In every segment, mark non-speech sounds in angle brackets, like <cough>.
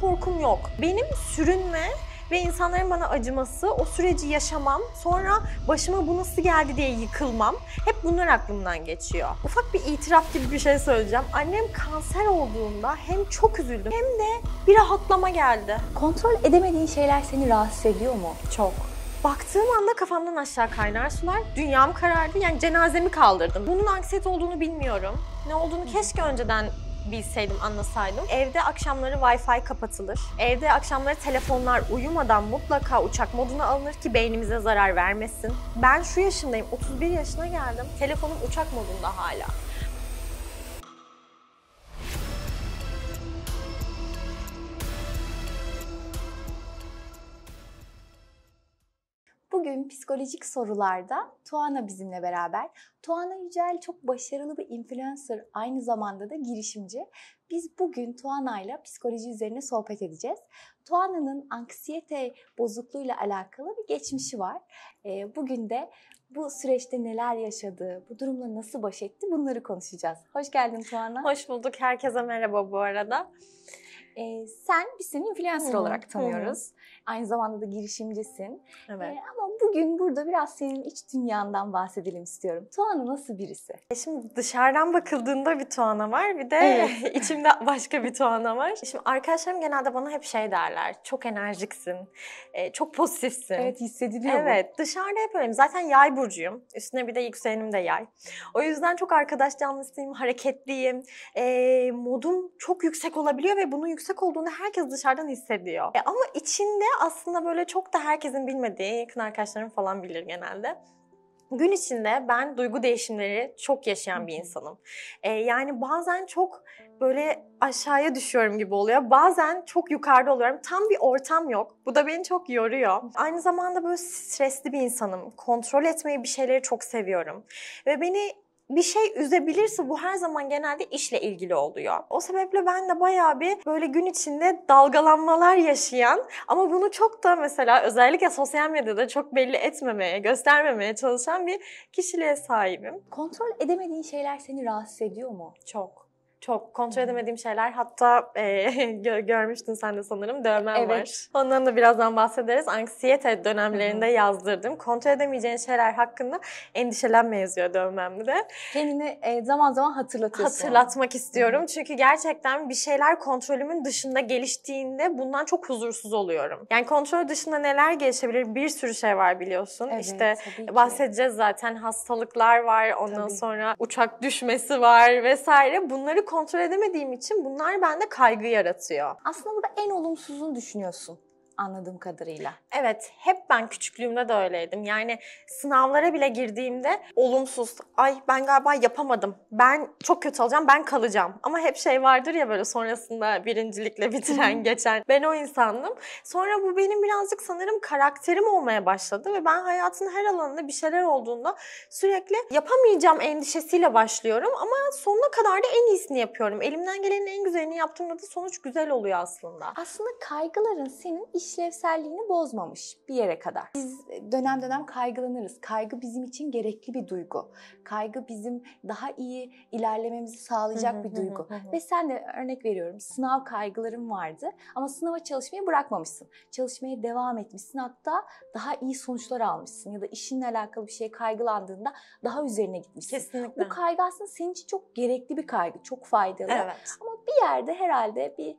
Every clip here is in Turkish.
korkum yok. Benim sürünme ve insanların bana acıması, o süreci yaşamam, sonra başıma bu nasıl geldi diye yıkılmam. Hep bunlar aklımdan geçiyor. Ufak bir itiraf gibi bir şey söyleyeceğim. Annem kanser olduğunda hem çok üzüldüm hem de bir rahatlama geldi. Kontrol edemediğin şeyler seni rahatsız ediyor mu? Çok. Baktığım anda kafamdan aşağı kaynar sular, dünyam karardı. Yani cenazemi kaldırdım. Bunun anksiyet olduğunu bilmiyorum. Ne olduğunu keşke önceden bilseydim, anlasaydım. Evde akşamları Wi-Fi kapatılır. Evde akşamları telefonlar uyumadan mutlaka uçak moduna alınır ki beynimize zarar vermesin. Ben şu yaşındayım, 31 yaşına geldim. Telefonum uçak modunda hala. Bugün psikolojik sorularda Tuana bizimle beraber. Tuana Yücel çok başarılı bir influencer, aynı zamanda da girişimci. Biz bugün Tuana ile psikoloji üzerine sohbet edeceğiz. Tuana'nın anksiyete bozukluğuyla alakalı bir geçmişi var. Ee, bugün de bu süreçte neler yaşadı, bu durumla nasıl baş etti bunları konuşacağız. Hoş geldin Tuana. Hoş bulduk. Herkese merhaba bu arada. Ee, sen biz seni influencer hmm. olarak tanıyoruz. Hmm. Aynı zamanda da girişimcisin. Evet. Ee, ama bugün burada biraz senin iç dünyandan bahsedelim istiyorum. Tuana nasıl birisi? E, şimdi dışarıdan bakıldığında bir Tuana var. Bir de evet. <laughs> içimde başka bir Tuana var. Şimdi arkadaşlarım genelde bana hep şey derler. Çok enerjiksin. E, çok pozitifsin. Evet hissediliyor Evet. Bu. Dışarıda hep öyleyim. Zaten yay burcuyum. Üstüne bir de yükselenim de yay. O yüzden çok arkadaş canlısıyım. Hareketliyim. E, modum çok yüksek olabiliyor ve bunun yüksek olduğunu herkes dışarıdan hissediyor. E, ama içinde aslında böyle çok da herkesin bilmediği, yakın arkadaşlarım falan bilir genelde. Gün içinde ben duygu değişimleri çok yaşayan bir insanım. Ee, yani bazen çok böyle aşağıya düşüyorum gibi oluyor. Bazen çok yukarıda oluyorum. Tam bir ortam yok. Bu da beni çok yoruyor. Aynı zamanda böyle stresli bir insanım. Kontrol etmeyi bir şeyleri çok seviyorum. Ve beni bir şey üzebilirse bu her zaman genelde işle ilgili oluyor. O sebeple ben de bayağı bir böyle gün içinde dalgalanmalar yaşayan ama bunu çok da mesela özellikle sosyal medyada çok belli etmemeye, göstermemeye çalışan bir kişiliğe sahibim. Kontrol edemediğin şeyler seni rahatsız ediyor mu? Çok çok kontrol edemediğim şeyler. Hatta e, <laughs> gö- görmüştün sen de sanırım dövmem evet. var. Ondan da birazdan bahsederiz. Anksiyete dönemlerinde Hı-hı. yazdırdım. Kontrol edemeyeceğin şeyler hakkında endişelenme yazıyor dövmemde. Kendini e, zaman zaman hatırlatıyorsun. Hatırlatmak istiyorum. Hı-hı. Çünkü gerçekten bir şeyler kontrolümün dışında geliştiğinde bundan çok huzursuz oluyorum. Yani kontrol dışında neler gelişebilir? Bir sürü şey var biliyorsun. Evet, İşte bahsedeceğiz zaten hastalıklar var. Ondan tabii. sonra uçak düşmesi var vesaire. Bunları kontrol edemediğim için bunlar bende kaygı yaratıyor. Aslında da en olumsuzunu düşünüyorsun anladığım kadarıyla. Evet, hep ben küçüklüğümde de öyleydim. Yani sınavlara bile girdiğimde olumsuz, ay ben galiba yapamadım, ben çok kötü olacağım, ben kalacağım. Ama hep şey vardır ya böyle sonrasında birincilikle bitiren geçen. Ben o insandım. Sonra bu benim birazcık sanırım karakterim olmaya başladı ve ben hayatın her alanında bir şeyler olduğunda sürekli yapamayacağım endişesiyle başlıyorum ama sonuna kadar da en iyisini yapıyorum. Elimden gelenin en güzelini yaptığımda da sonuç güzel oluyor aslında. Aslında kaygıların senin iş işlevselliğini bozmamış bir yere kadar. Biz e, dönem dönem kaygılanırız. Kaygı bizim için gerekli bir duygu. Kaygı bizim daha iyi ilerlememizi sağlayacak bir duygu. Ve sen de örnek veriyorum sınav kaygılarım vardı ama sınava çalışmayı bırakmamışsın. Çalışmaya devam etmişsin hatta daha iyi sonuçlar almışsın ya da işinle alakalı bir şeye kaygılandığında daha üzerine gitmişsin. Kesinlikle. Bu kaygı aslında senin için çok gerekli bir kaygı, çok faydalı. Evet. Ama bir yerde herhalde bir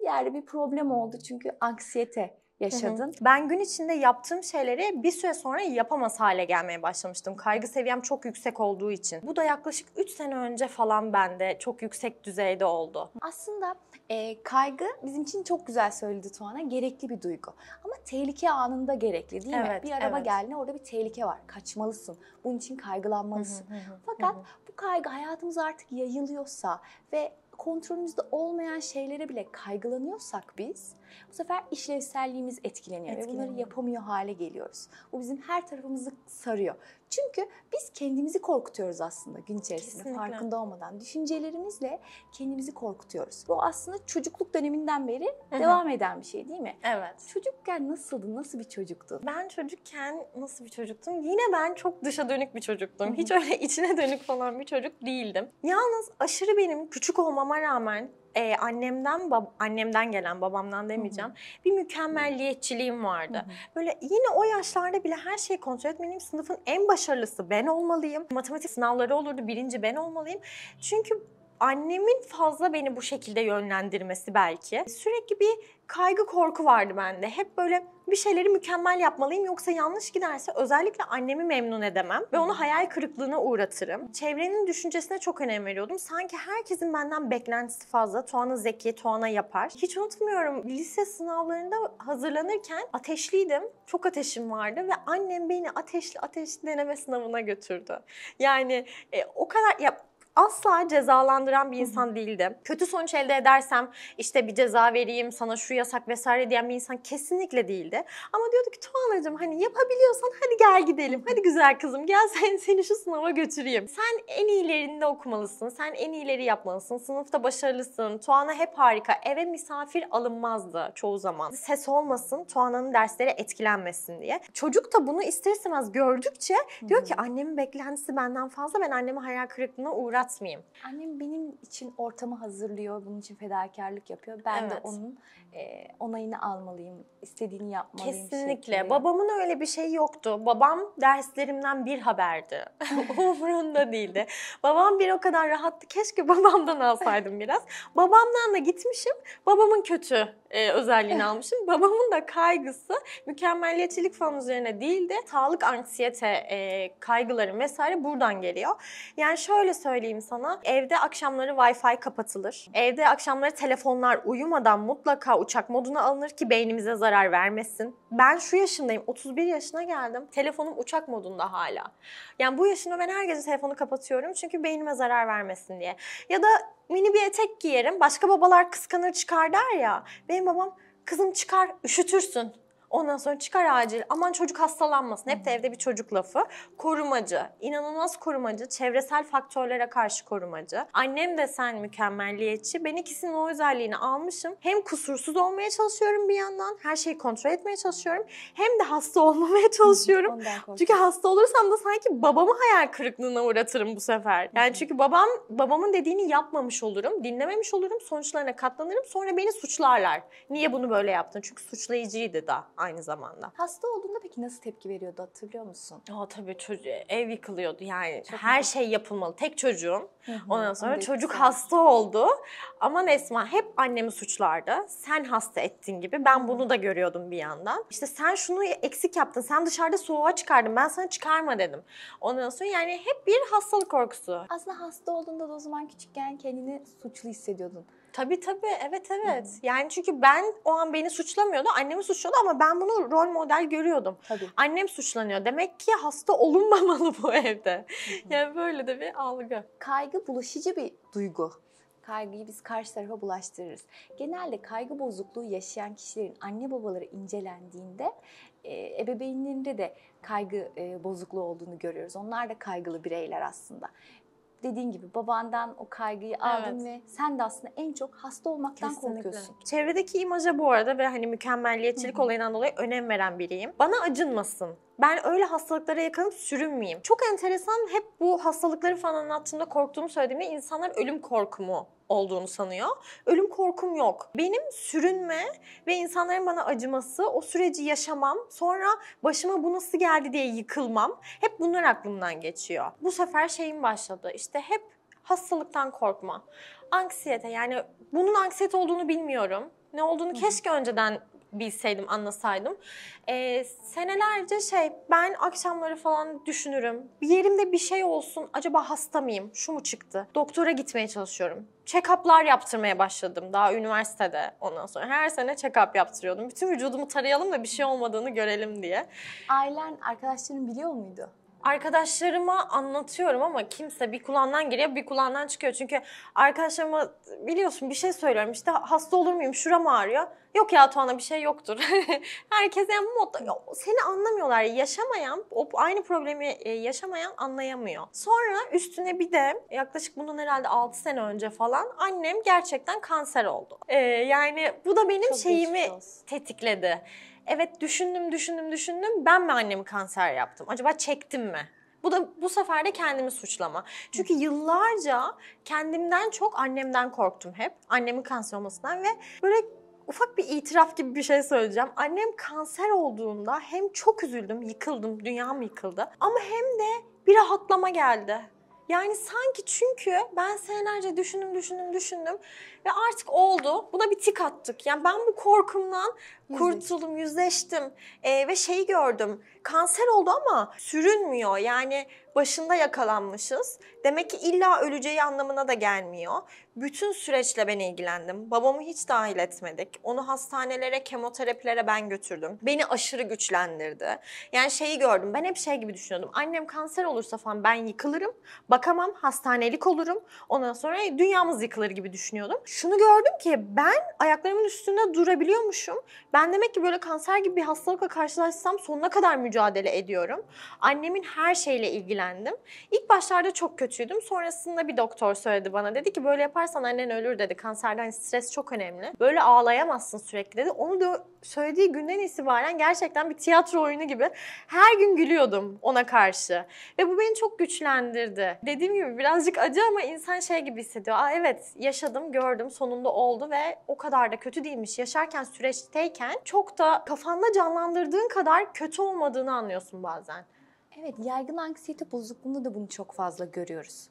bir yerde bir problem oldu çünkü anksiyete yaşadın. Hı hı. Ben gün içinde yaptığım şeyleri bir süre sonra yapamaz hale gelmeye başlamıştım. Kaygı seviyem çok yüksek olduğu için. Bu da yaklaşık 3 sene önce falan bende çok yüksek düzeyde oldu. Aslında e, kaygı bizim için çok güzel söyledi Tuana. Gerekli bir duygu. Ama tehlike anında gerekli değil evet, mi? Bir araba evet. geldiğinde orada bir tehlike var. Kaçmalısın. Bunun için kaygılanmalısın. Hı hı hı. Fakat hı hı. bu kaygı hayatımıza artık yayılıyorsa ve kontrolümüzde olmayan şeylere bile kaygılanıyorsak biz bu sefer işlevselliğimiz etkileniyor, etkileniyor ve bunları yapamıyor hale geliyoruz. Bu bizim her tarafımızı sarıyor. Çünkü biz kendimizi korkutuyoruz aslında gün içerisinde Kesinlikle. farkında olmadan. Düşüncelerimizle kendimizi korkutuyoruz. Bu aslında çocukluk döneminden beri devam eden bir şey değil mi? Evet. Çocukken nasıldı? Nasıl bir çocuktun? Ben çocukken nasıl bir çocuktum? Yine ben çok dışa dönük bir çocuktum. Hiç öyle <laughs> içine dönük falan bir çocuk değildim. Yalnız aşırı benim küçük olmama rağmen e, annemden bab- annemden gelen babamdan demeyeceğim. Hı hı. Bir mükemmelliyetçiliğim vardı. Hı hı. Böyle yine o yaşlarda bile her şeyi kontrol etmeliyim. Sınıfın en başarılısı ben olmalıyım. Matematik sınavları olurdu. Birinci ben olmalıyım. Çünkü annemin fazla beni bu şekilde yönlendirmesi belki. Sürekli bir kaygı korku vardı bende. Hep böyle bir şeyleri mükemmel yapmalıyım yoksa yanlış giderse özellikle annemi memnun edemem ve onu hayal kırıklığına uğratırım. Çevrenin düşüncesine çok önem veriyordum. Sanki herkesin benden beklentisi fazla. Tuana zeki, Tuana yapar. Hiç unutmuyorum lise sınavlarında hazırlanırken ateşliydim. Çok ateşim vardı ve annem beni ateşli ateşli deneme sınavına götürdü. Yani e, o kadar ya asla cezalandıran bir insan değildi. Kötü sonuç elde edersem işte bir ceza vereyim sana şu yasak vesaire diyen bir insan kesinlikle değildi. Ama diyordu ki Tuğanacığım hani yapabiliyorsan hadi gel gidelim. Hadi güzel kızım gel <laughs> sen seni şu sınava götüreyim. Sen en iyilerinde okumalısın. Sen en iyileri yapmalısın. Sınıfta başarılısın. Tuana hep harika. Eve misafir alınmazdı çoğu zaman. Ses olmasın Tuana'nın dersleri etkilenmesin diye. Çocuk da bunu ister istemez gördükçe diyor ki annemin beklentisi benden fazla ben annemi hayal kırıklığına uğrat anlatmayayım. Annem benim için ortamı hazırlıyor, bunun için fedakarlık yapıyor. Ben evet. de onun e, onayını almalıyım, istediğini yapmalıyım. Kesinlikle. Şekli. Babamın öyle bir şey yoktu. Babam derslerimden bir haberdi. <laughs> Umurunda değildi. Babam bir o kadar rahattı. Keşke babamdan alsaydım biraz. Babamdan da gitmişim. Babamın kötü e, özelliğini almışım. Babamın da kaygısı mükemmeliyetçilik falan üzerine değildi. de sağlık, anksiyete e, kaygıları vesaire buradan geliyor. Yani şöyle söyleyeyim söyleyeyim sana. Evde akşamları Wi-Fi kapatılır. Evde akşamları telefonlar uyumadan mutlaka uçak moduna alınır ki beynimize zarar vermesin. Ben şu yaşındayım. 31 yaşına geldim. Telefonum uçak modunda hala. Yani bu yaşında ben her gece telefonu kapatıyorum çünkü beynime zarar vermesin diye. Ya da mini bir etek giyerim. Başka babalar kıskanır çıkar der ya. Benim babam kızım çıkar üşütürsün. Ondan sonra çıkar acil. Aman çocuk hastalanmasın. Hep de evde bir çocuk lafı. Korumacı. inanılmaz korumacı. Çevresel faktörlere karşı korumacı. Annem de sen mükemmelliyetçi. Ben ikisinin o özelliğini almışım. Hem kusursuz olmaya çalışıyorum bir yandan. Her şeyi kontrol etmeye çalışıyorum. Hem de hasta <laughs> olmamaya çalışıyorum. çünkü hasta olursam da sanki babamı hayal kırıklığına uğratırım bu sefer. Yani çünkü babam babamın dediğini yapmamış olurum. Dinlememiş olurum. Sonuçlarına katlanırım. Sonra beni suçlarlar. Niye bunu böyle yaptın? Çünkü suçlayıcıydı da aynı zamanda. Hasta olduğunda peki nasıl tepki veriyordu hatırlıyor musun? Aa tabii çocuğu ev yıkılıyordu yani. Çok Her şey yapılmalı. Tek çocuğum. Hı hı, Ondan sonra Anladım. çocuk hasta oldu. Aman Esma hep annemi suçlardı. Sen hasta ettin gibi. Ben bunu da görüyordum bir yandan. İşte sen şunu eksik yaptın. Sen dışarıda soğuğa çıkardın. Ben sana çıkarma dedim. Ondan sonra yani hep bir hastalık korkusu. Aslında hasta olduğunda da o zaman küçükken kendini suçlu hissediyordun. Tabii tabii evet evet. Hı. Yani çünkü ben o an beni suçlamıyordu. Annemi suçluyordu ama ben bunu rol model görüyordum. Tabii. Annem suçlanıyor. Demek ki hasta olunmamalı bu evde. Hı. Yani böyle de bir algı. Kaygı bulaşıcı bir duygu. Kaygıyı biz karşı tarafa bulaştırırız. Genelde kaygı bozukluğu yaşayan kişilerin anne babaları incelendiğinde e, ebeveynlerinde de kaygı e, bozukluğu olduğunu görüyoruz. Onlar da kaygılı bireyler aslında dediğin gibi babandan o kaygıyı aldın evet. ve sen de aslında en çok hasta olmaktan Kesinlikle. korkuyorsun. Çevredeki imaja bu arada ve hani mükemmelliyetçilik olayından dolayı önem veren biriyim. Bana acınmasın ben öyle hastalıklara yakalanıp sürünmeyeyim. Çok enteresan hep bu hastalıkları falan anlattığımda korktuğumu söylediğimde insanlar ölüm korkumu olduğunu sanıyor. Ölüm korkum yok. Benim sürünme ve insanların bana acıması, o süreci yaşamam, sonra başıma bu nasıl geldi diye yıkılmam hep bunlar aklımdan geçiyor. Bu sefer şeyim başladı. İşte hep hastalıktan korkma. Anksiyete yani bunun anksiyete olduğunu bilmiyorum. Ne olduğunu Hı. keşke önceden bilseydim, anlasaydım. Ee, senelerce şey ben akşamları falan düşünürüm. Bir yerimde bir şey olsun. Acaba hasta mıyım? Şu mu çıktı? Doktora gitmeye çalışıyorum. Check-up'lar yaptırmaya başladım daha üniversitede ondan sonra. Her sene check-up yaptırıyordum. Bütün vücudumu tarayalım da bir şey olmadığını görelim diye. Ailen, arkadaşların biliyor muydu? arkadaşlarıma anlatıyorum ama kimse bir kulağından giriyor bir kulağından çıkıyor. Çünkü arkadaşlarıma biliyorsun bir şey söylüyorum işte hasta olur muyum şuram ağrıyor. Yok ya Tuana bir şey yoktur. <laughs> Herkes yani bu seni anlamıyorlar. Yaşamayan, o aynı problemi e, yaşamayan anlayamıyor. Sonra üstüne bir de yaklaşık bundan herhalde 6 sene önce falan annem gerçekten kanser oldu. Ee, yani bu da benim Çok şeyimi tetikledi evet düşündüm düşündüm düşündüm ben mi annemi kanser yaptım? Acaba çektim mi? Bu da bu sefer de kendimi suçlama. Çünkü yıllarca kendimden çok annemden korktum hep. Annemin kanser olmasından ve böyle ufak bir itiraf gibi bir şey söyleyeceğim. Annem kanser olduğunda hem çok üzüldüm, yıkıldım, dünyam yıkıldı. Ama hem de bir rahatlama geldi. Yani sanki çünkü ben senelerce düşündüm, düşündüm, düşündüm. Ve artık oldu. Buna bir tik attık. Yani ben bu korkumdan kurtuldum, yüzleştim ee, ve şeyi gördüm. Kanser oldu ama sürünmüyor. Yani başında yakalanmışız. Demek ki illa öleceği anlamına da gelmiyor. Bütün süreçle ben ilgilendim. Babamı hiç dahil etmedik. Onu hastanelere, kemoterapilere ben götürdüm. Beni aşırı güçlendirdi. Yani şeyi gördüm. Ben hep şey gibi düşünüyordum. Annem kanser olursa falan ben yıkılırım. Bakamam, hastanelik olurum. Ondan sonra dünyamız yıkılır gibi düşünüyordum şunu gördüm ki ben ayaklarımın üstünde durabiliyormuşum. Ben demek ki böyle kanser gibi bir hastalıkla karşılaşsam sonuna kadar mücadele ediyorum. Annemin her şeyle ilgilendim. İlk başlarda çok kötüydüm. Sonrasında bir doktor söyledi bana. Dedi ki böyle yaparsan annen ölür dedi. Kanserden stres çok önemli. Böyle ağlayamazsın sürekli dedi. Onu da söylediği günden itibaren gerçekten bir tiyatro oyunu gibi her gün gülüyordum ona karşı. Ve bu beni çok güçlendirdi. Dediğim gibi birazcık acı ama insan şey gibi hissediyor. Aa evet yaşadım gördüm gördüm. Sonunda oldu ve o kadar da kötü değilmiş. Yaşarken süreçteyken çok da kafanda canlandırdığın kadar kötü olmadığını anlıyorsun bazen. Evet, yaygın anksiyete bozukluğunda da bunu çok fazla görüyoruz.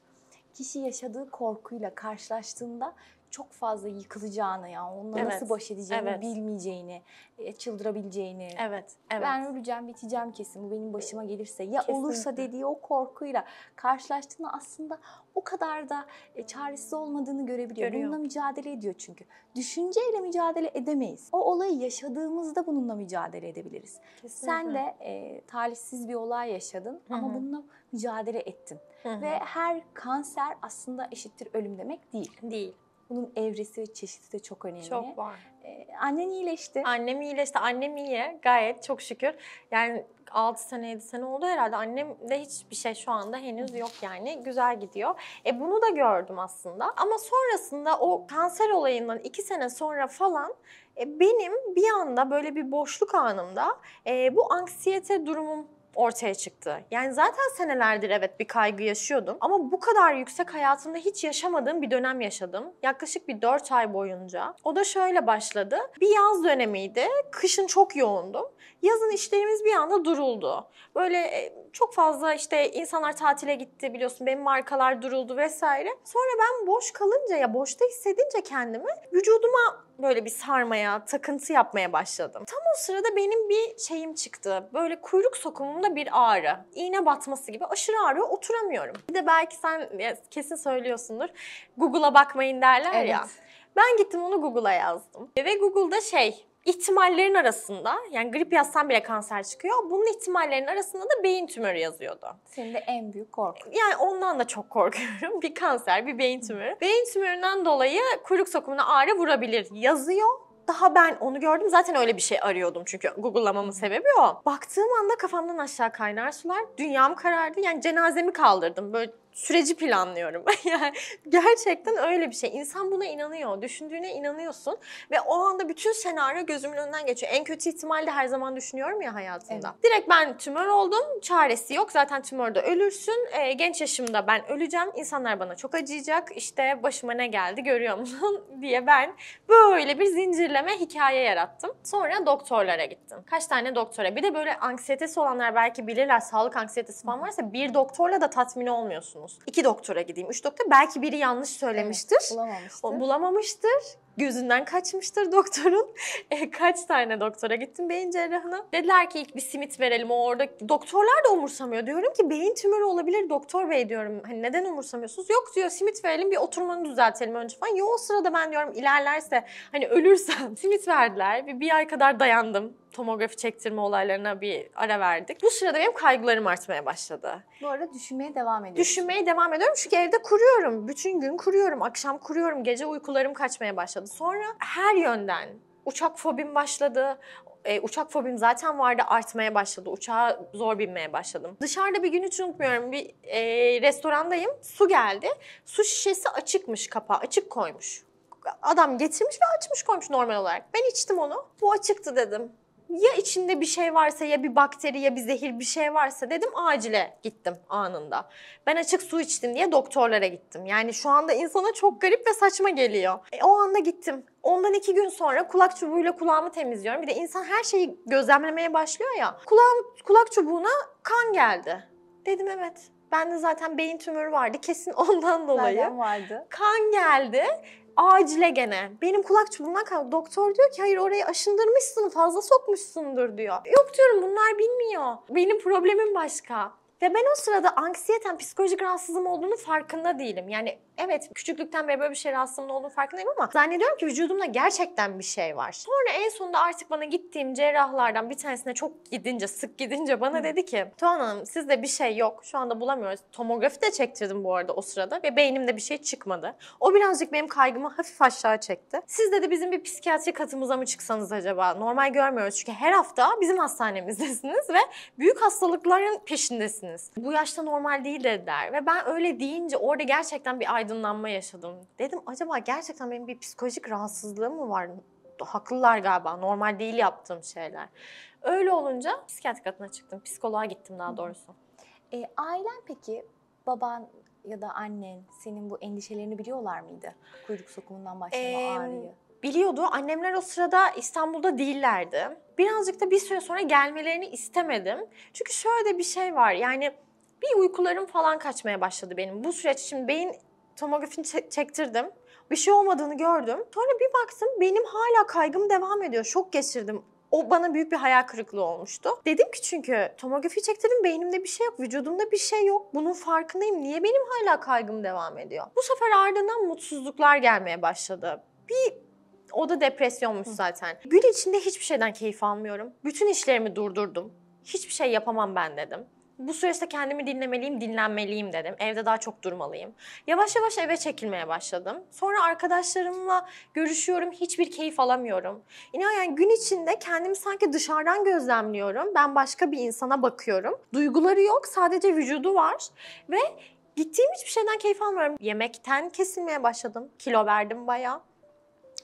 Kişi yaşadığı korkuyla karşılaştığında çok fazla yıkılacağını yani onunla evet. nasıl baş edeceğini evet. bilmeyeceğini, e, çıldırabileceğini. Evet. evet. Ben öleceğim, biteceğim kesin. Bu benim başıma gelirse ya Kesinlikle. olursa dediği o korkuyla karşılaştığını aslında o kadar da e, çaresiz olmadığını görebiliyor. Görüyor. Bununla mücadele ediyor çünkü. Düşünceyle mücadele edemeyiz. O olayı yaşadığımızda bununla mücadele edebiliriz. Kesinlikle. Sen de e, talihsiz bir olay yaşadın Hı-hı. ama bununla mücadele ettin. Hı-hı. Ve her kanser aslında eşittir ölüm demek değil. Değil. Bunun evresi ve çeşidi de çok önemli. Çok var. Ee, annen iyileşti. Annem iyileşti. Annem iyi. Gayet çok şükür. Yani 6 sene 7 sene oldu herhalde. Annemde hiçbir şey şu anda henüz yok yani. Güzel gidiyor. E bunu da gördüm aslında. Ama sonrasında o kanser olayından 2 sene sonra falan e, benim bir anda böyle bir boşluk anımda e, bu anksiyete durumum ortaya çıktı. Yani zaten senelerdir evet bir kaygı yaşıyordum ama bu kadar yüksek hayatımda hiç yaşamadığım bir dönem yaşadım. Yaklaşık bir 4 ay boyunca. O da şöyle başladı. Bir yaz dönemiydi. Kışın çok yoğundum. Yazın işlerimiz bir anda duruldu. Böyle e, çok fazla işte insanlar tatile gitti biliyorsun benim markalar duruldu vesaire. Sonra ben boş kalınca ya boşta hissedince kendimi vücuduma böyle bir sarmaya, takıntı yapmaya başladım. Tam o sırada benim bir şeyim çıktı. Böyle kuyruk sokumumda bir ağrı. İğne batması gibi aşırı ağrıyor, oturamıyorum. Bir de belki sen kesin söylüyorsundur. Google'a bakmayın derler evet. ya. Ben gittim onu Google'a yazdım. Ve Google'da şey, ihtimallerin arasında yani grip yazsan bile kanser çıkıyor. Bunun ihtimallerin arasında da beyin tümörü yazıyordu. Senin de en büyük korkun. Yani ondan da çok korkuyorum. <laughs> Bir kanser, bir beyin tümörü. Beyin tümöründen dolayı kuyruk sokumuna ağrı vurabilir yazıyor daha ben onu gördüm. Zaten öyle bir şey arıyordum çünkü Google'lamamın sebebi o. Baktığım anda kafamdan aşağı kaynar sular. Dünyam karardı. Yani cenazemi kaldırdım. Böyle süreci planlıyorum. <laughs> yani gerçekten öyle bir şey. İnsan buna inanıyor. Düşündüğüne inanıyorsun ve o anda bütün senaryo gözümün önünden geçiyor. En kötü ihtimalde her zaman düşünüyorum ya hayatımda. Evet. Direkt ben tümör oldum. Çaresi yok. Zaten tümörde ölürsün. E, genç yaşımda ben öleceğim. İnsanlar bana çok acıyacak. İşte başıma ne geldi görüyor musun <laughs> diye ben böyle bir zincirleme hikaye yarattım. Sonra doktorlara gittim. Kaç tane doktora. Bir de böyle anksiyetesi olanlar belki bilirler. Sağlık anksiyetesi falan varsa bir doktorla da tatmin olmuyorsunuz. İki doktora gideyim, üç doktor. Belki biri yanlış söylemiştir. Evet, bulamamıştır. O, bulamamıştır gözünden kaçmıştır <laughs> doktorun. E, kaç tane doktora gittim beyin cerrahına. Dediler ki ilk bir simit verelim o orada. Doktorlar da umursamıyor. Diyorum ki beyin tümörü olabilir doktor bey diyorum. Hani neden umursamıyorsunuz? Yok diyor simit verelim bir oturmanı düzeltelim önce falan. Yo o sırada ben diyorum ilerlerse hani ölürsem <laughs> simit verdiler. Bir, bir ay kadar dayandım tomografi çektirme olaylarına bir ara verdik. Bu sırada benim kaygılarım artmaya başladı. Bu arada düşünmeye devam ediyorum. Düşünmeye devam ediyorum çünkü evde kuruyorum. Bütün gün kuruyorum. Akşam kuruyorum. Gece uykularım kaçmaya başladı başladı. Sonra her yönden uçak fobim başladı. E, uçak fobim zaten vardı artmaya başladı. Uçağa zor binmeye başladım. Dışarıda bir gün hiç unutmuyorum bir e, restorandayım. Su geldi. Su şişesi açıkmış kapağı açık koymuş adam getirmiş ve açmış koymuş normal olarak. Ben içtim onu. Bu açıktı dedim ya içinde bir şey varsa ya bir bakteri ya bir zehir bir şey varsa dedim acile gittim anında. Ben açık su içtim diye doktorlara gittim. Yani şu anda insana çok garip ve saçma geliyor. E, o anda gittim. Ondan iki gün sonra kulak çubuğuyla kulağımı temizliyorum. Bir de insan her şeyi gözlemlemeye başlıyor ya. Kulağım, kulak çubuğuna kan geldi. Dedim evet. Bende zaten beyin tümörü vardı kesin <laughs> ondan dolayı. Nereden vardı? Kan geldi acile gene. Benim kulak çubuğumdan kaldı. Doktor diyor ki hayır orayı aşındırmışsın fazla sokmuşsundur diyor. Yok diyorum bunlar bilmiyor. Benim problemim başka. Ve ben o sırada anksiyeten, psikolojik rahatsızlığım olduğunu farkında değilim. Yani evet küçüklükten beri böyle bir şey rahatsızlığımın olduğunu farkındayım ama zannediyorum ki vücudumda gerçekten bir şey var. Sonra en sonunda artık bana gittiğim cerrahlardan bir tanesine çok gidince, sık gidince bana dedi ki Tuğan Hanım sizde bir şey yok. Şu anda bulamıyoruz. Tomografi de çektirdim bu arada o sırada ve beynimde bir şey çıkmadı. O birazcık benim kaygımı hafif aşağı çekti. Siz dedi bizim bir psikiyatri katımıza mı çıksanız acaba? Normal görmüyoruz çünkü her hafta bizim hastanemizdesiniz ve büyük hastalıkların peşindesiniz değilsiniz. Bu yaşta normal değil dediler. Ve ben öyle deyince orada gerçekten bir aydınlanma yaşadım. Dedim acaba gerçekten benim bir psikolojik rahatsızlığım mı var? Haklılar galiba normal değil yaptığım şeyler. Öyle olunca psikiyatri katına çıktım. Psikoloğa gittim daha doğrusu. E, ailen peki baban ya da annen senin bu endişelerini biliyorlar mıydı? Kuyruk sokumundan başlama ee, ağrıyı. Biliyordu. Annemler o sırada İstanbul'da değillerdi birazcık da bir süre sonra gelmelerini istemedim. Çünkü şöyle bir şey var yani bir uykularım falan kaçmaya başladı benim. Bu süreç için beyin tomografini çektirdim. Bir şey olmadığını gördüm. Sonra bir baktım benim hala kaygım devam ediyor. Şok geçirdim. O bana büyük bir hayal kırıklığı olmuştu. Dedim ki çünkü tomografi çektirdim beynimde bir şey yok, vücudumda bir şey yok. Bunun farkındayım. Niye benim hala kaygım devam ediyor? Bu sefer ardından mutsuzluklar gelmeye başladı. Bir o da depresyonmuş zaten. Gün içinde hiçbir şeyden keyif almıyorum. Bütün işlerimi durdurdum. Hiçbir şey yapamam ben dedim. Bu süreçte kendimi dinlemeliyim, dinlenmeliyim dedim. Evde daha çok durmalıyım. Yavaş yavaş eve çekilmeye başladım. Sonra arkadaşlarımla görüşüyorum, hiçbir keyif alamıyorum. İnan yani gün içinde kendimi sanki dışarıdan gözlemliyorum. Ben başka bir insana bakıyorum. Duyguları yok, sadece vücudu var. Ve gittiğim hiçbir şeyden keyif almıyorum. Yemekten kesilmeye başladım. Kilo verdim bayağı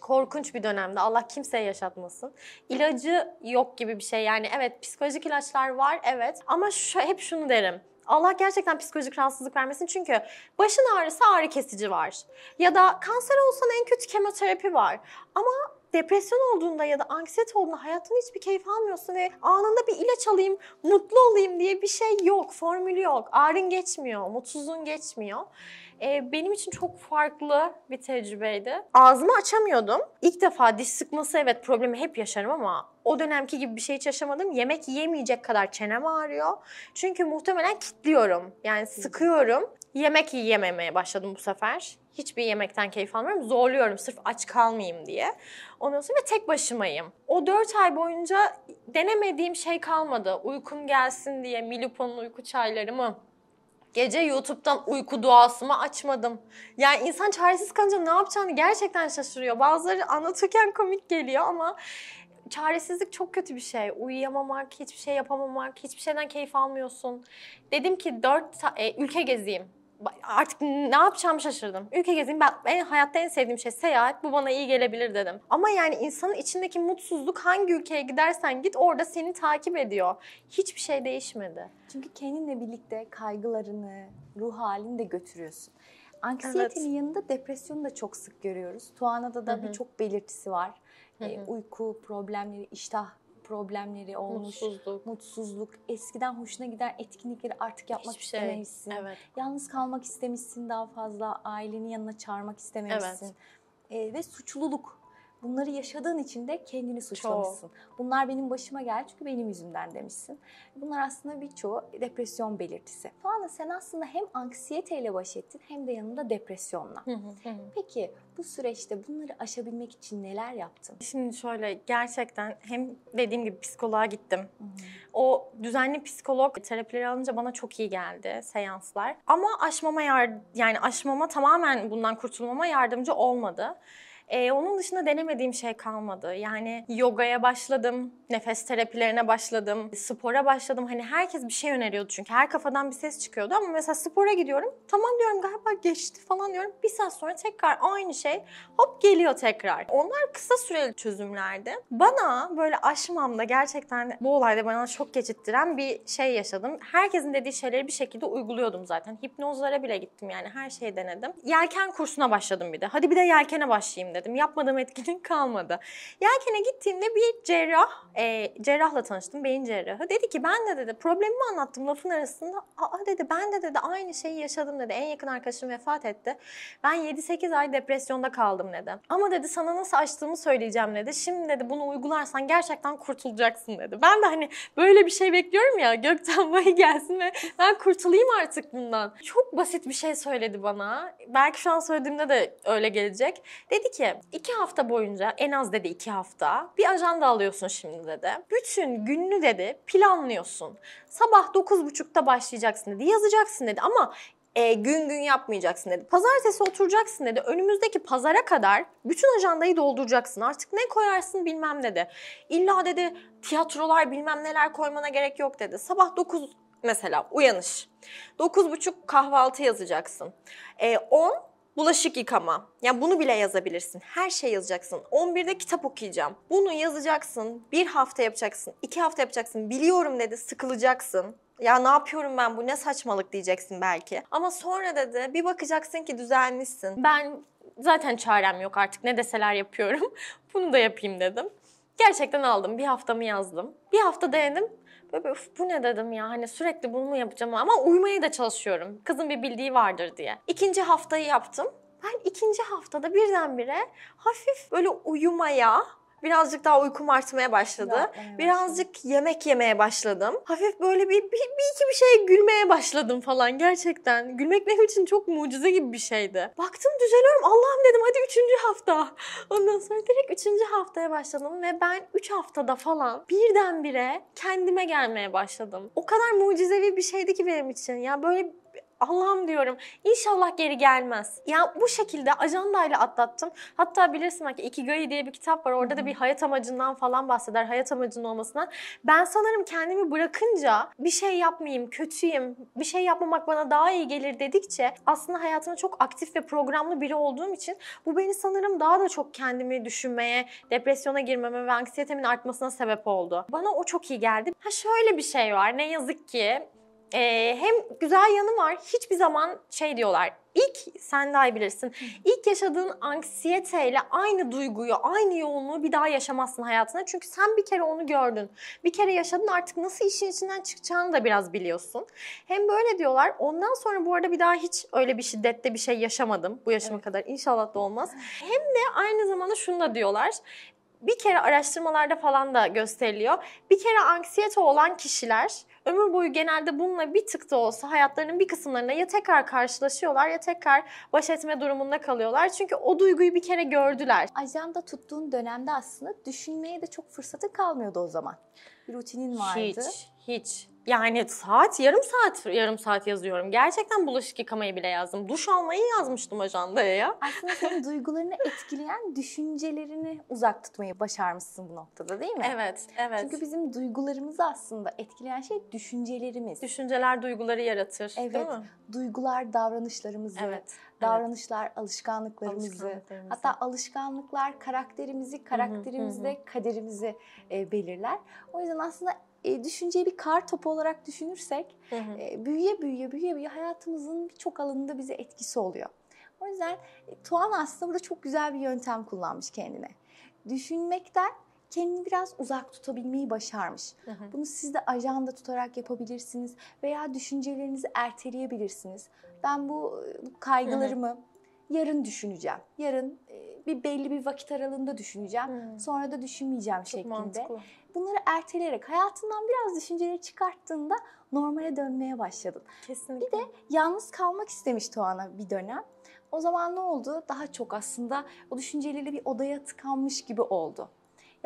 korkunç bir dönemde. Allah kimseye yaşatmasın. İlacı yok gibi bir şey. Yani evet psikolojik ilaçlar var evet ama şu, hep şunu derim. Allah gerçekten psikolojik rahatsızlık vermesin çünkü başın ağrısı ağrı kesici var. Ya da kanser olsan en kötü kemoterapi var. Ama depresyon olduğunda ya da anksiyete olduğunda hayattan hiçbir keyif almıyorsun ve anında bir ilaç alayım, mutlu olayım diye bir şey yok, formülü yok. Ağrın geçmiyor, mutsuzluğun geçmiyor. Ee, benim için çok farklı bir tecrübeydi. Ağzımı açamıyordum. İlk defa diş sıkması evet problemi hep yaşarım ama o dönemki gibi bir şey hiç yaşamadım. Yemek yemeyecek kadar çenem ağrıyor. Çünkü muhtemelen kilitliyorum Yani sıkıyorum. Yemek yiyememeye başladım bu sefer. Hiçbir yemekten keyif almıyorum. Zorluyorum sırf aç kalmayayım diye. Ondan sonra tek başımayım. O dört ay boyunca denemediğim şey kalmadı. Uykum gelsin diye Milupo'nun uyku çaylarımı Gece YouTube'dan uyku duasımı açmadım. Yani insan çaresiz kalınca ne yapacağını gerçekten şaşırıyor. Bazıları anlatırken komik geliyor ama çaresizlik çok kötü bir şey. Uyuyamamak, hiçbir şey yapamamak, hiçbir şeyden keyif almıyorsun. Dedim ki dört e, ülke gezeyim artık ne yapacağımı şaşırdım. Ülke gezeyim ben en, hayatta en sevdiğim şey seyahat bu bana iyi gelebilir dedim. Ama yani insanın içindeki mutsuzluk hangi ülkeye gidersen git orada seni takip ediyor. Hiçbir şey değişmedi. Çünkü kendinle birlikte kaygılarını, ruh halini de götürüyorsun. Anksiyetenin evet. yanında depresyonu da çok sık görüyoruz. Tuana'da da birçok belirtisi var. Hı e, hı. E, uyku problemleri, iştah problemleri olmuş. Mutsuzluk. Mutsuzluk. Eskiden hoşuna giden etkinlikleri artık yapmak Hiçbir şey. istememişsin. Evet. Yalnız kalmak istemişsin daha fazla. Ailenin yanına çağırmak istememişsin. Evet. E, ve suçluluk Bunları yaşadığın için de kendini suçlamışsın. Çoğu. Bunlar benim başıma geldi çünkü benim yüzümden demişsin. Bunlar aslında birçoğu depresyon belirtisi. Tuana sen aslında hem anksiyeteyle baş ettin hem de yanında depresyonla. Peki bu süreçte bunları aşabilmek için neler yaptın? Şimdi şöyle gerçekten hem dediğim gibi psikoloğa gittim. O düzenli psikolog terapileri alınca bana çok iyi geldi seanslar. Ama aşmama yar yani aşmama tamamen bundan kurtulmama yardımcı olmadı. Ee, onun dışında denemediğim şey kalmadı. Yani yogaya başladım, nefes terapilerine başladım, spora başladım. Hani herkes bir şey öneriyordu çünkü her kafadan bir ses çıkıyordu ama mesela spora gidiyorum. Tamam diyorum galiba geçti falan diyorum. Bir saat sonra tekrar aynı şey hop geliyor tekrar. Onlar kısa süreli çözümlerdi. Bana böyle aşmamda gerçekten bu olayda bana çok geçittiren bir şey yaşadım. Herkesin dediği şeyleri bir şekilde uyguluyordum zaten. Hipnozlara bile gittim yani her şeyi denedim. Yelken kursuna başladım bir de. Hadi bir de yelkene başlayayım dedim. Yapmadığım etkinlik kalmadı. Yelken'e gittiğimde bir cerrah, e, cerrahla tanıştım, beyin cerrahı. Dedi ki ben de dedi problemimi anlattım lafın arasında. Aa dedi ben de dedi aynı şeyi yaşadım dedi. En yakın arkadaşım vefat etti. Ben 7-8 ay depresyonda kaldım dedi. Ama dedi sana nasıl açtığımı söyleyeceğim dedi. Şimdi dedi bunu uygularsan gerçekten kurtulacaksın dedi. Ben de hani böyle bir şey bekliyorum ya gökten vahiy <laughs> gelsin ve ben kurtulayım artık bundan. Çok basit bir şey söyledi bana. Belki şu an söylediğimde de öyle gelecek. Dedi ki ki iki hafta boyunca en az dedi iki hafta bir ajanda alıyorsun şimdi dedi. Bütün gününü dedi planlıyorsun. Sabah dokuz buçukta başlayacaksın dedi yazacaksın dedi ama e, gün gün yapmayacaksın dedi. Pazartesi oturacaksın dedi. Önümüzdeki pazara kadar bütün ajandayı dolduracaksın. Artık ne koyarsın bilmem dedi. İlla dedi tiyatrolar bilmem neler koymana gerek yok dedi. Sabah 9 mesela uyanış. 9.30 kahvaltı yazacaksın. E, 10 bulaşık yıkama. Yani bunu bile yazabilirsin. Her şey yazacaksın. 11'de kitap okuyacağım. Bunu yazacaksın. Bir hafta yapacaksın. iki hafta yapacaksın. Biliyorum dedi sıkılacaksın. Ya ne yapıyorum ben bu ne saçmalık diyeceksin belki. Ama sonra dedi bir bakacaksın ki düzelmişsin. Ben zaten çarem yok artık ne deseler yapıyorum. <laughs> Bunu da yapayım dedim. Gerçekten aldım. Bir haftamı yazdım. Bir hafta dayandım. Böyle, böyle bu ne dedim ya hani sürekli bunu mu yapacağım ama uyumaya da çalışıyorum. Kızın bir bildiği vardır diye. İkinci haftayı yaptım. Ben ikinci haftada birdenbire hafif böyle uyumaya, Birazcık daha uykum artmaya başladı. Birazcık yemek yemeye başladım. Hafif böyle bir, bir, bir iki bir şey gülmeye başladım falan gerçekten. Gülmek benim için çok mucize gibi bir şeydi. Baktım düzeliyorum Allah'ım dedim hadi üçüncü hafta. Ondan sonra direkt üçüncü haftaya başladım ve ben üç haftada falan birdenbire kendime gelmeye başladım. O kadar mucizevi bir şeydi ki benim için. Ya böyle Allah'ım diyorum inşallah geri gelmez. Ya bu şekilde ajandayla atlattım. Hatta bilirsin belki Ikigai diye bir kitap var. Orada da bir hayat amacından falan bahseder. Hayat amacının olmasına. Ben sanırım kendimi bırakınca bir şey yapmayayım, kötüyüm, bir şey yapmamak bana daha iyi gelir dedikçe aslında hayatımda çok aktif ve programlı biri olduğum için bu beni sanırım daha da çok kendimi düşünmeye, depresyona girmeme ve anksiyetemin artmasına sebep oldu. Bana o çok iyi geldi. Ha şöyle bir şey var. Ne yazık ki ee, hem güzel yanı var. Hiçbir zaman şey diyorlar. İlk sen daha iyi bilirsin. İlk yaşadığın anksiyeteyle aynı duyguyu, aynı yoğunluğu bir daha yaşamazsın hayatına. Çünkü sen bir kere onu gördün. Bir kere yaşadın artık nasıl işin içinden çıkacağını da biraz biliyorsun. Hem böyle diyorlar. Ondan sonra bu arada bir daha hiç öyle bir şiddette bir şey yaşamadım bu yaşıma evet. kadar. İnşallah da olmaz. Hem de aynı zamanda şunu da diyorlar bir kere araştırmalarda falan da gösteriliyor. Bir kere anksiyete olan kişiler ömür boyu genelde bununla bir tık da olsa hayatlarının bir kısımlarında ya tekrar karşılaşıyorlar ya tekrar baş etme durumunda kalıyorlar. Çünkü o duyguyu bir kere gördüler. Ajanda tuttuğun dönemde aslında düşünmeye de çok fırsatı kalmıyordu o zaman. Bir rutinin vardı. Hiç. Hiç. Yani saat, yarım saat, yarım saat yazıyorum. Gerçekten bulaşık yıkamayı bile yazdım. Duş almayı yazmıştım ajandaya ya. Aslında senin duygularını etkileyen düşüncelerini uzak tutmayı başarmışsın bu noktada değil mi? Evet, evet. Çünkü bizim duygularımızı aslında etkileyen şey düşüncelerimiz. Düşünceler duyguları yaratır evet, değil mi? Duygular davranışlarımızı, evet, davranışlar evet. Alışkanlıklarımızı, alışkanlıklarımızı, hatta alışkanlıklar karakterimizi, karakterimizde kaderimizi e, belirler. O yüzden aslında e, düşünceyi bir kar topu olarak düşünürsek hı hı. E, büyüye büyüye büyüye büyüye hayatımızın birçok alanında bize etkisi oluyor. O yüzden e, Tuğan aslında burada çok güzel bir yöntem kullanmış kendine. Düşünmekten kendini biraz uzak tutabilmeyi başarmış. Hı hı. Bunu siz de ajanda tutarak yapabilirsiniz veya düşüncelerinizi erteleyebilirsiniz. Ben bu kaygılarımı e, hı hı. yarın düşüneceğim. Yarın e, bir belli bir vakit aralığında düşüneceğim. Hmm. Sonra da düşünmeyeceğim Çok şeklinde. Mantıklı. Bunları erteleyerek hayatından biraz düşünceleri çıkarttığında normale dönmeye başladın. Kesinlikle. Bir de yalnız kalmak istemiş Tuana bir dönem. O zaman ne oldu? Daha çok aslında o düşünceleriyle bir odaya tıkanmış gibi oldu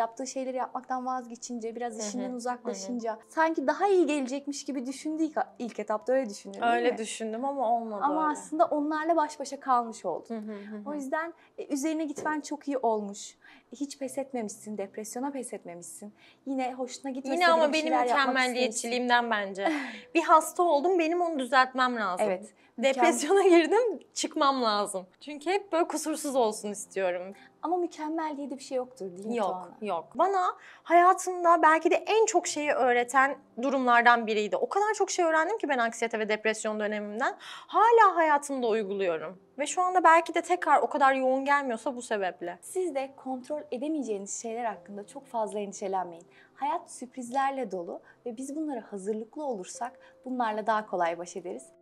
yaptığı şeyleri yapmaktan vazgeçince, biraz işinden uzaklaşınca sanki daha iyi gelecekmiş gibi düşündü ilk, ilk etapta öyle düşündüm. Öyle mi? düşündüm ama olmadı. Ama öyle. aslında onlarla baş başa kalmış oldun. o yüzden e, üzerine gitmen çok iyi olmuş hiç pes etmemişsin, depresyona pes etmemişsin. Yine hoşuna gitmese Yine ama benim mükemmelliyetçiliğimden bence. <laughs> bir hasta oldum benim onu düzeltmem lazım. Evet. Depresyona girdim çıkmam lazım. Çünkü hep böyle kusursuz olsun istiyorum. Ama mükemmel diye de bir şey yoktur değil mi Yok, Tuana? yok. Bana hayatımda belki de en çok şeyi öğreten durumlardan biriydi. O kadar çok şey öğrendim ki ben anksiyete ve depresyon dönemimden. Hala hayatımda uyguluyorum. Ve şu anda belki de tekrar o kadar yoğun gelmiyorsa bu sebeple. Siz de kontrol edemeyeceğiniz şeyler hakkında çok fazla endişelenmeyin. Hayat sürprizlerle dolu ve biz bunlara hazırlıklı olursak bunlarla daha kolay baş ederiz.